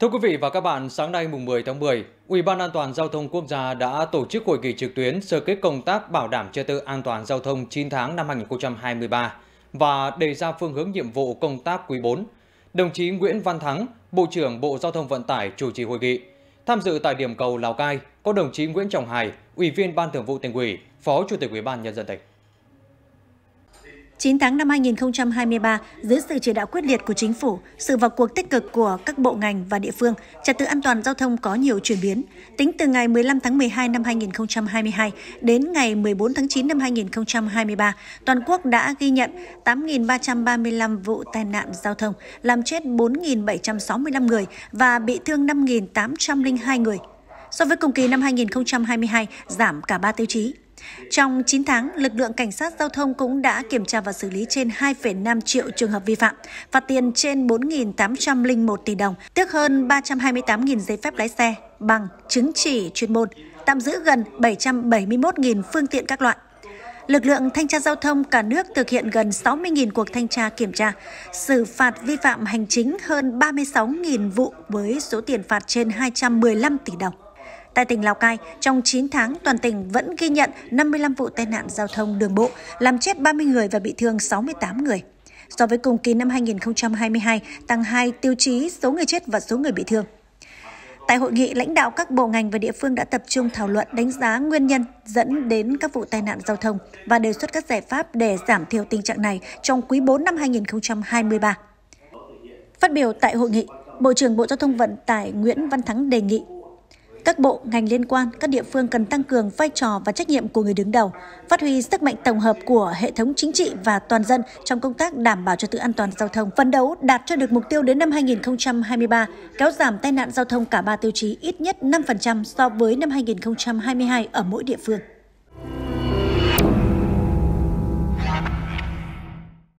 Thưa quý vị và các bạn, sáng nay mùng 10 tháng 10, Ủy ban An toàn giao thông quốc gia đã tổ chức hội nghị trực tuyến sơ kết công tác bảo đảm trật tự an toàn giao thông 9 tháng năm 2023 và đề ra phương hướng nhiệm vụ công tác quý 4. Đồng chí Nguyễn Văn Thắng, Bộ trưởng Bộ Giao thông Vận tải chủ trì hội nghị. Tham dự tại điểm cầu Lào Cai có đồng chí Nguyễn Trọng Hải, Ủy viên Ban Thường vụ tỉnh ủy, Phó Chủ tịch Ủy ban nhân dân tỉnh. 9 tháng năm 2023, dưới sự chỉ đạo quyết liệt của chính phủ, sự vào cuộc tích cực của các bộ ngành và địa phương, trật tự an toàn giao thông có nhiều chuyển biến. Tính từ ngày 15 tháng 12 năm 2022 đến ngày 14 tháng 9 năm 2023, toàn quốc đã ghi nhận 8.335 vụ tai nạn giao thông, làm chết 4.765 người và bị thương 5.802 người so với cùng kỳ năm 2022 giảm cả 3 tiêu chí. Trong 9 tháng, lực lượng cảnh sát giao thông cũng đã kiểm tra và xử lý trên 2,5 triệu trường hợp vi phạm, phạt tiền trên 4.801 tỷ đồng, tước hơn 328.000 giấy phép lái xe, bằng, chứng chỉ chuyên môn, tạm giữ gần 771.000 phương tiện các loại. Lực lượng thanh tra giao thông cả nước thực hiện gần 60.000 cuộc thanh tra kiểm tra, xử phạt vi phạm hành chính hơn 36.000 vụ với số tiền phạt trên 215 tỷ đồng. Tại tỉnh Lào Cai, trong 9 tháng toàn tỉnh vẫn ghi nhận 55 vụ tai nạn giao thông đường bộ, làm chết 30 người và bị thương 68 người. So với cùng kỳ năm 2022, tăng 2 tiêu chí số người chết và số người bị thương. Tại hội nghị, lãnh đạo các bộ ngành và địa phương đã tập trung thảo luận đánh giá nguyên nhân dẫn đến các vụ tai nạn giao thông và đề xuất các giải pháp để giảm thiểu tình trạng này trong quý 4 năm 2023. Phát biểu tại hội nghị, Bộ trưởng Bộ Giao thông Vận tải Nguyễn Văn Thắng đề nghị các bộ, ngành liên quan, các địa phương cần tăng cường vai trò và trách nhiệm của người đứng đầu, phát huy sức mạnh tổng hợp của hệ thống chính trị và toàn dân trong công tác đảm bảo trật tự an toàn giao thông, phấn đấu đạt cho được mục tiêu đến năm 2023, kéo giảm tai nạn giao thông cả ba tiêu chí ít nhất 5% so với năm 2022 ở mỗi địa phương.